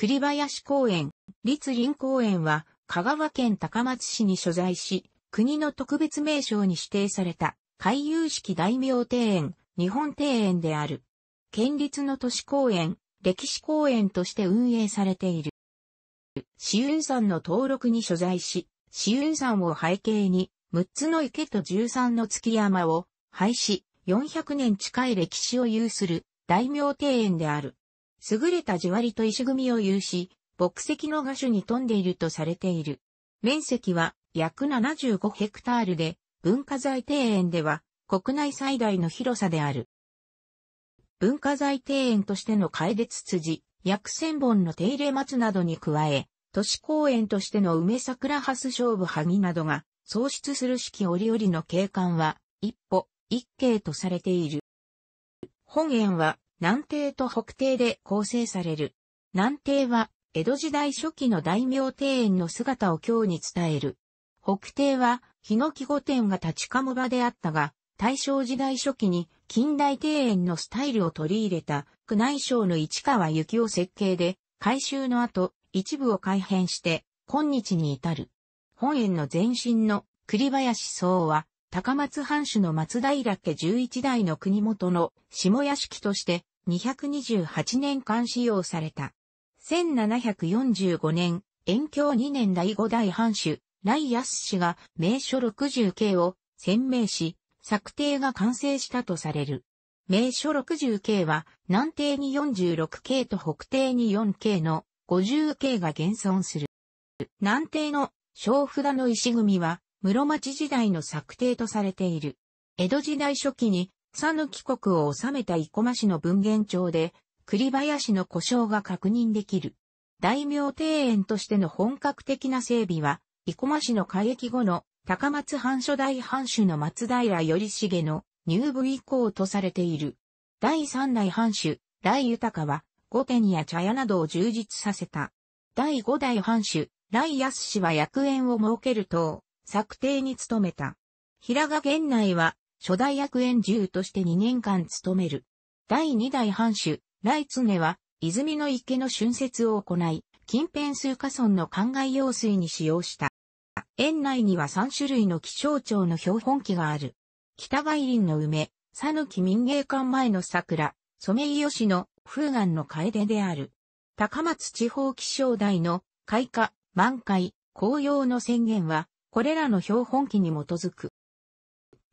栗林公園、立林公園は、香川県高松市に所在し、国の特別名称に指定された、海遊式大名庭園、日本庭園である。県立の都市公園、歴史公園として運営されている。紫雲山の登録に所在し、紫雲山を背景に、6つの池と13の月山を、廃止、400年近い歴史を有する大名庭園である。優れた地割りと石組みを有し、木石の画種に富んでいるとされている。面積は約75ヘクタールで、文化財庭園では国内最大の広さである。文化財庭園としての楓ツツジ、約千本の手入れ松などに加え、都市公園としての梅桜ハス勝負萩などが創出する四季折々の景観は一歩一景とされている。本園は南帝と北帝で構成される。南帝は、江戸時代初期の大名庭園の姿を今日に伝える。北帝は、檜御殿が立ちむ場であったが、大正時代初期に近代庭園のスタイルを取り入れた、宮内省の市川幸雄設計で、改修の後、一部を改変して、今日に至る。本園の前身の栗林荘は、高松藩主の松平家11代の国元の下屋敷として228年間使用された。1745年、延享2年第5代藩主、来安氏が名所60系を宣明し、策定が完成したとされる。名所60系は南帝に46系と北帝に4系の50系が現存する。南帝の小札の石組は室町時代の策定とされている。江戸時代初期に、野岐国を治めた生駒市の文言町で、栗林の故障が確認できる。大名庭園としての本格的な整備は、生駒市の開駅後の高松藩初代藩主の松平頼重の入部以降とされている。第三代藩主、大豊は、御殿や茶屋などを充実させた。第五代藩主、大安氏は薬園を設けると、策定に努めた。平賀源内は、初代役園住として2年間務める。第2代藩主、雷常は、泉の池の春節を行い、近辺数カ村の灌漑用水に使用した。園内には3種類の気象庁の標本木がある。北外林の梅、讃岐民芸館前の桜、ソメイヨシノ、風岩の楓である。高松地方気象台の開花、満開、紅葉の宣言は、これらの標本記に基づく。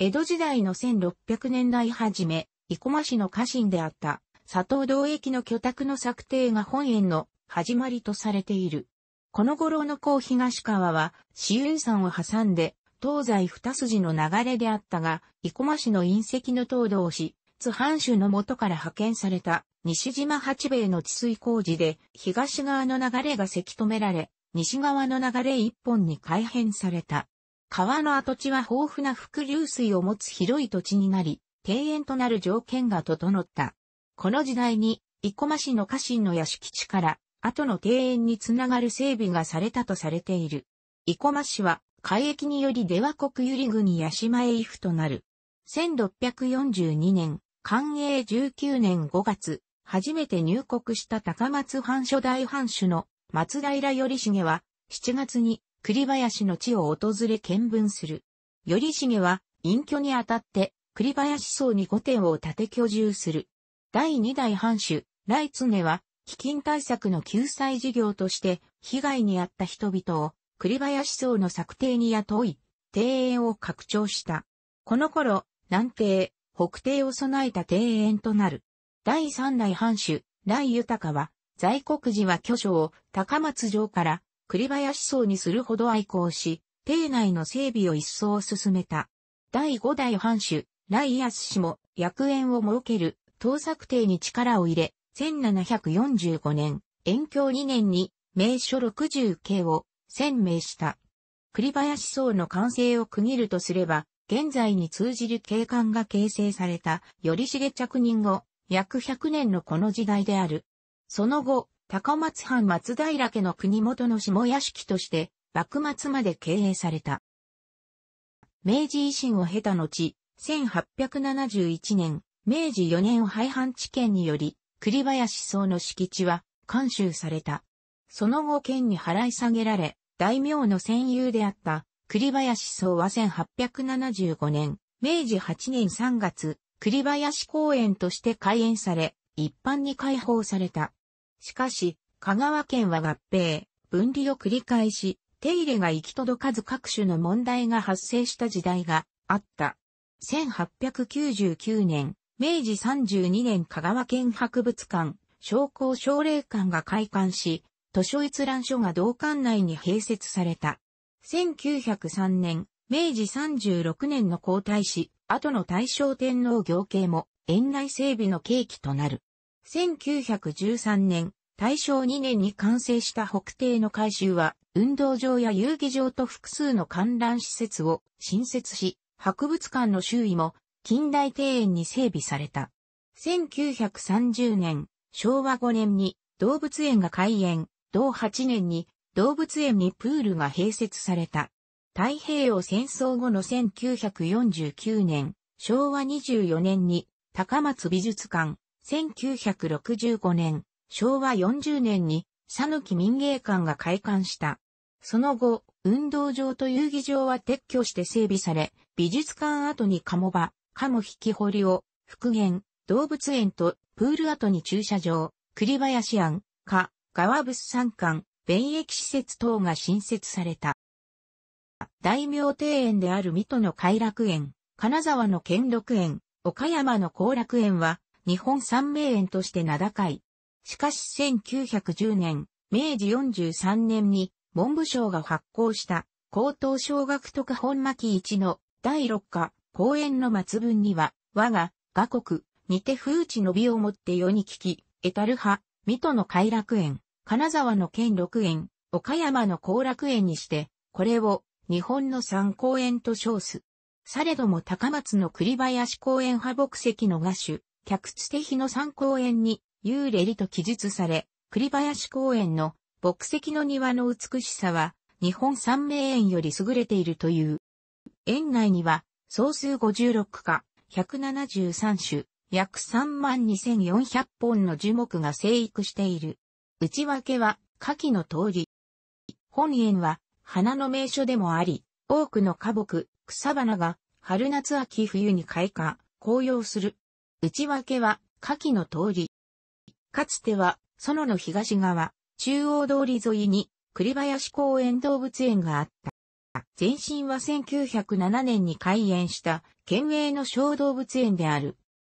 江戸時代の1600年代初め、生駒市の家臣であった佐藤道益の居宅の策定が本園の始まりとされている。この頃の甲東川は、紫雲山を挟んで、東西二筋の流れであったが、生駒市の隕石の東道市、津藩主の元から派遣された西島八兵衛の治水工事で、東側の流れがせき止められ、西側の流れ一本に改変された。川の跡地は豊富な伏流水を持つ広い土地になり、庭園となる条件が整った。この時代に、生駒市の家臣の屋敷地から、後の庭園につながる整備がされたとされている。生駒市は、海域により出羽国百合郡八島へ移付となる。1642年、寛永19年5月、初めて入国した高松藩初代藩主の松平頼重は、7月に栗林の地を訪れ見聞する。頼重は、隠居にあたって、栗林荘に御殿を建て居住する。第2代藩主、雷常は、基金対策の救済事業として、被害に遭った人々を、栗林荘の策定に雇い、庭園を拡張した。この頃、南庭、北庭を備えた庭園となる。第3代藩主、雷豊は、在国時は巨匠を高松城から栗林荘にするほど愛好し、邸内の整備を一層進めた。第五代藩主、ア安氏も役園を設ける盗作邸に力を入れ、1745年、延享2年に名所60系を宣明した。栗林荘の完成を区切るとすれば、現在に通じる景観が形成された、よりげ着任後、約100年のこの時代である。その後、高松藩松平家の国元の下屋敷として、幕末まで経営された。明治維新を経た後、1871年、明治4年廃藩置県により、栗林荘の敷地は、監修された。その後県に払い下げられ、大名の戦友であった、栗林荘は1875年、明治8年3月、栗林公園として開園され、一般に開放された。しかし、香川県は合併、分離を繰り返し、手入れが行き届かず各種の問題が発生した時代があった。1899年、明治32年香川県博物館、商工奨励館が開館し、図書閲覧所が同館内に併設された。1903年、明治36年の皇太子、後の大正天皇行慶も、園内整備の契機となる。1913年、大正2年に完成した北帝の改修は、運動場や遊戯場と複数の観覧施設を新設し、博物館の周囲も近代庭園に整備された。1930年、昭和5年に動物園が開園、同8年に動物園にプールが併設された。太平洋戦争後の1949年、昭和24年に高松美術館、1965年、昭和40年に、野木民芸館が開館した。その後、運動場と遊技場は撤去して整備され、美術館跡に鴨場、鴨引き堀を、復元、動物園とプール跡に駐車場、栗林庵、か、川物産館、便益施設等が新設された。大名庭園である水戸の偕楽園、金沢の兼六園、岡山の後楽園は、日本三名園として名高い。しかし1910年、明治43年に文部省が発行した高等小学特本巻一の第六課公園の末文には、我が、我国、似て風知の美をもって世に聞き、エタル派、水戸の偕楽園、金沢の県六園、岡山の後楽園にして、これを日本の三公園と称す。されども高松の栗林公園派木石の画種、客地手碑の三公園に、幽霊と記述され、栗林公園の牧石の庭の美しさは、日本三名園より優れているという。園内には、総数56か、173種、約32,400本の樹木が生育している。内訳は、下記の通り。本園は、花の名所でもあり、多くの花木、草花が、春夏秋冬に開花、紅葉する。内訳は下記の通り。かつては、園の東側、中央通り沿いに、栗林公園動物園があった。前身は1907年に開園した県営の小動物園である。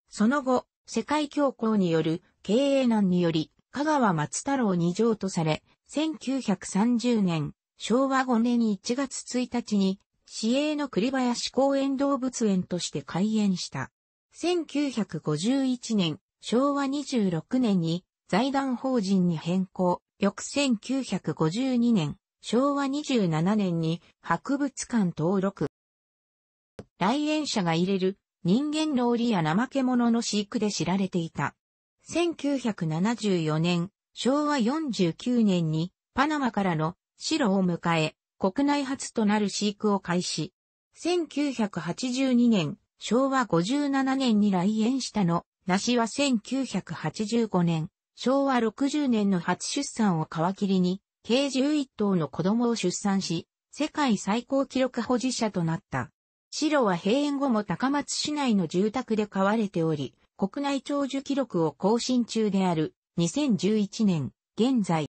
その後、世界恐慌による経営難により、香川松太郎に譲渡され、1930年、昭和5年1月1日に、市営の栗林公園動物園として開園した。1951年、昭和26年に財団法人に変更、翌1952年、昭和27年に博物館登録。来園者が入れる人間の檻や怠け者の飼育で知られていた。1974年、昭和49年にパナマからの白を迎え、国内初となる飼育を開始。1982年、昭和57年に来園したの、梨は1985年、昭和60年の初出産を皮切りに、計11頭の子供を出産し、世界最高記録保持者となった。白は閉園後も高松市内の住宅で飼われており、国内長寿記録を更新中である2011年、現在。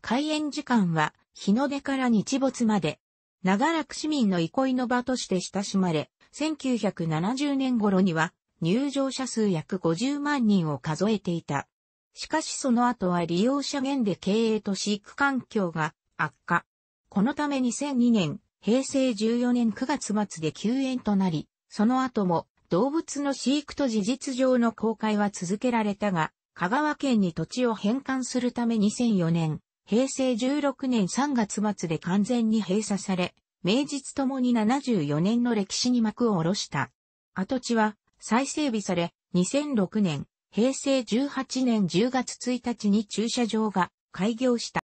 開園時間は日の出から日没まで。長らく市民の憩いの場として親しまれ、1970年頃には入場者数約50万人を数えていた。しかしその後は利用者減で経営と飼育環境が悪化。このため2002年、平成14年9月末で休園となり、その後も動物の飼育と事実上の公開は続けられたが、香川県に土地を返還するため2004年、平成16年3月末で完全に閉鎖され、名実ともに74年の歴史に幕を下ろした。跡地は再整備され、2006年、平成18年10月1日に駐車場が開業した。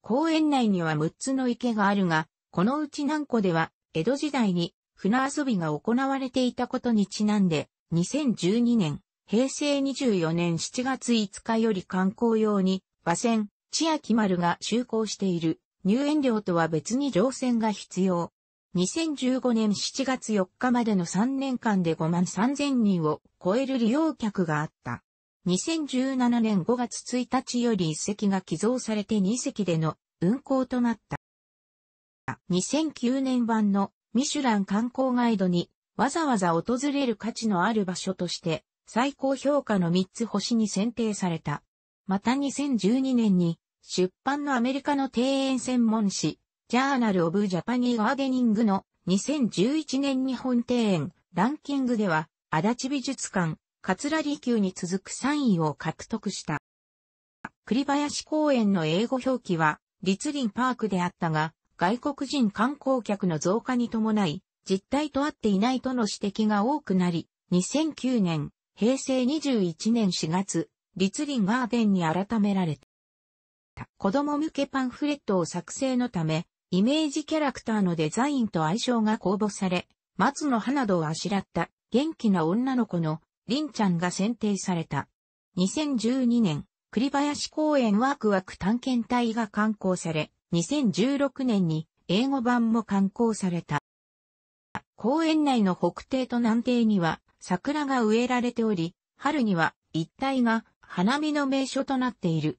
公園内には6つの池があるが、このうち何個では、江戸時代に船遊びが行われていたことにちなんで、2012年、平成24年7月5日より観光用に、馬船、千秋丸が就航している。入園料とは別に乗船が必要。2015年7月4日までの3年間で5万3000人を超える利用客があった。2017年5月1日より1隻が寄贈されて2隻での運行となった。2009年版のミシュラン観光ガイドにわざわざ訪れる価値のある場所として最高評価の3つ星に選定された。また2012年に出版のアメリカの庭園専門誌、ジャーナル・オブ・ジャパニー・ガーデニングの2011年日本庭園ランキングでは、足立美術館、桂離宮に続く3位を獲得した。栗林公園の英語表記は、立林パークであったが、外国人観光客の増加に伴い、実態と合っていないとの指摘が多くなり、2009年、平成21年4月、立林ガーデンに改められた。。子供向けパンフレットを作成のため、イメージキャラクターのデザインと相性が公募され、松の葉などをあしらった元気な女の子のりんちゃんが選定された。2012年、栗林公園ワークワク探検隊が刊行され、2016年に英語版も刊行された。公園内の北帝と南帝には桜が植えられており、春には一帯が花見の名所となっている。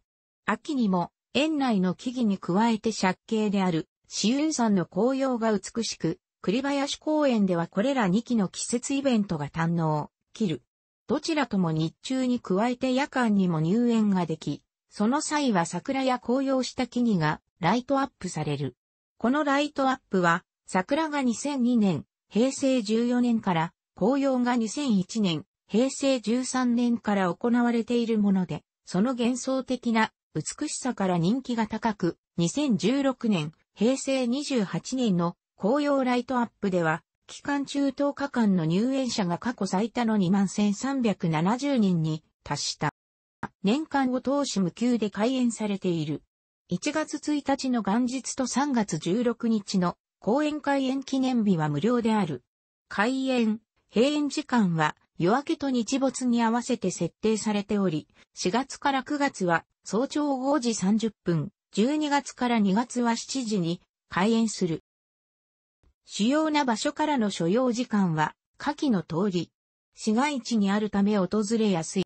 秋にも、園内の木々に加えて借景である、紫雲山の紅葉が美しく、栗林公園ではこれら2期の季節イベントが堪能、切る。どちらとも日中に加えて夜間にも入園ができ、その際は桜や紅葉した木々がライトアップされる。このライトアップは、桜が2002年、平成14年から、紅葉が2001年、平成13年から行われているもので、その幻想的な美しさから人気が高く、2016年、平成28年の紅葉ライトアップでは、期間中10日間の入園者が過去最多の21,370人に達した。年間を通し無休で開園されている。1月1日の元日と3月16日の公園開園記念日は無料である。開園、閉園時間は夜明けと日没に合わせて設定されており、4月から9月は早朝5時30分、12月から2月は7時に開園する。主要な場所からの所要時間は、下記の通り。市街地にあるため訪れやすい。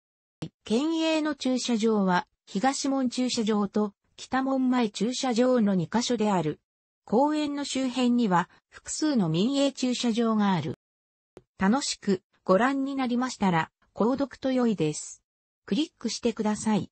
県営の駐車場は、東門駐車場と北門前駐車場の2カ所である。公園の周辺には複数の民営駐車場がある。楽しくご覧になりましたら、購読と良いです。クリックしてください。